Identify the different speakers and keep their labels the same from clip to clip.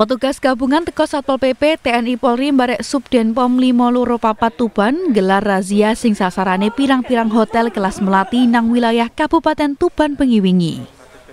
Speaker 1: Petugas gabungan teko Satpol PP TNI Polri Barek Subden Pom 5 Loro Papat Tuban gelar razia sing sasarane pirang-pirang hotel kelas melati nang wilayah Kabupaten Tuban Pengiwingi.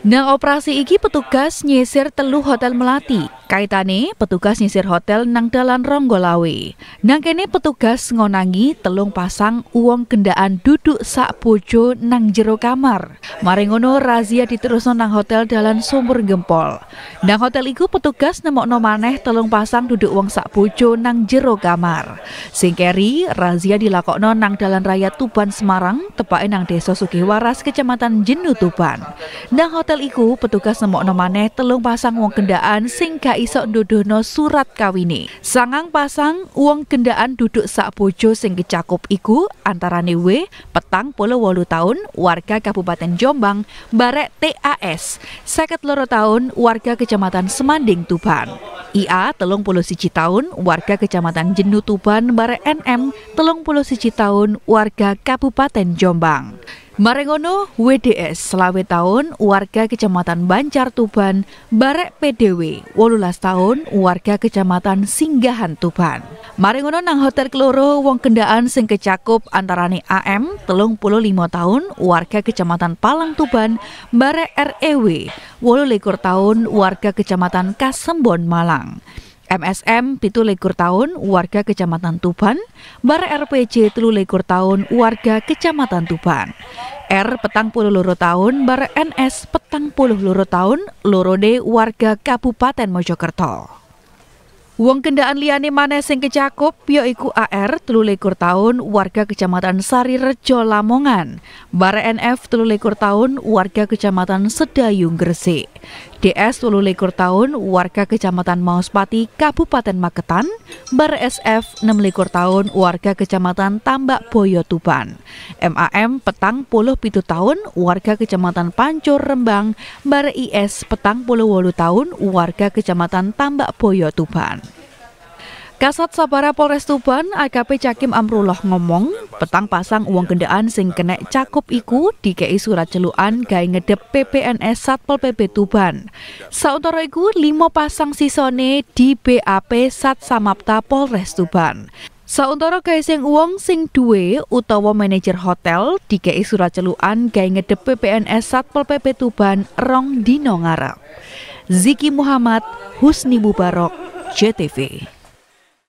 Speaker 1: Nang operasi iki petugas nyisir telu hotel melati, Kaitane petugas nyisir hotel nang dalan Ronggolawe. Nang kene petugas ngonangi telung pasang uang gendaan duduk sak bojo nang jero kamar. Maringono razia diterusno nang hotel dalan Sumur Gempol. Nang hotel iku petugas nemokno maneh telung pasang duduk uang sak bojo nang jero kamar. Singkeri keri razia dilakokno nang dalan raya Tuban Semarang tepake nang desa Sugihwaras Kecamatan Jenu Tuban. Nang hotel iku petugas nemokno maneh telung pasang uang gendaan sing gak isok dudono surat kawini. Sangang pasang uang gendaan duduk sak bojo sing kecakup iku antarane W petang puluh wolu tahun warga Kabupaten Jombang barek TAS seket loro tahun warga Kecamatan Semanding Tuban. IA telung puluh siji tahun warga Kecamatan Jenu Tuban barek NM telung puluh siji tahun warga Kabupaten Jombang. Marengono WDS selawe tahun warga kecamatan Bancar Tuban, Barek PDW wolulas tahun warga kecamatan Singgahan Tuban. Marengono nang hotel keloro wong kendaan sing kecakup antarane AM telung puluh lima tahun warga kecamatan Palang Tuban, Barek REW wolulikur tahun warga kecamatan Kasembon Malang. MSM pitu lekur tahun warga Kecamatan Tuban, bar RPJ telu lekur tahun warga Kecamatan Tuban. R petang puluh loro tahun, bar NS petang puluh loro tahun, loro D warga Kabupaten Mojokerto. Wong kendaan liane maneh sing kecakup yaiku AR telu lekur tahun warga Kecamatan Sari Rejo Lamongan, bar NF telu lekur tahun warga Kecamatan Sedayung Gresik. DS Tululikur tahun warga Kecamatan Mauspati Kabupaten Magetan, Bar SF 6 tahun warga Kecamatan Tambak Boyo Tuban, MAM petang puluh pitu tahun warga Kecamatan Pancur Rembang, Bar IS petang puluh wolu tahun warga Kecamatan Tambak Boyo Tuban. Kasat Sabara Polres Tuban, AKP Cakim Amrullah ngomong, petang pasang uang gendaan sing kena cakup iku dikei surat celuan gai ngedep PPNS Satpol PP Tuban. Sauntara iku lima pasang sisone di BAP Sat Samapta Polres Tuban. Sauntara gai sing uang sing duwe utawa manajer hotel dikei surat celuan gai ngedep PPNS Satpol PP Tuban rong dino ngarep. Ziki Muhammad, Husni Mubarok, JTV.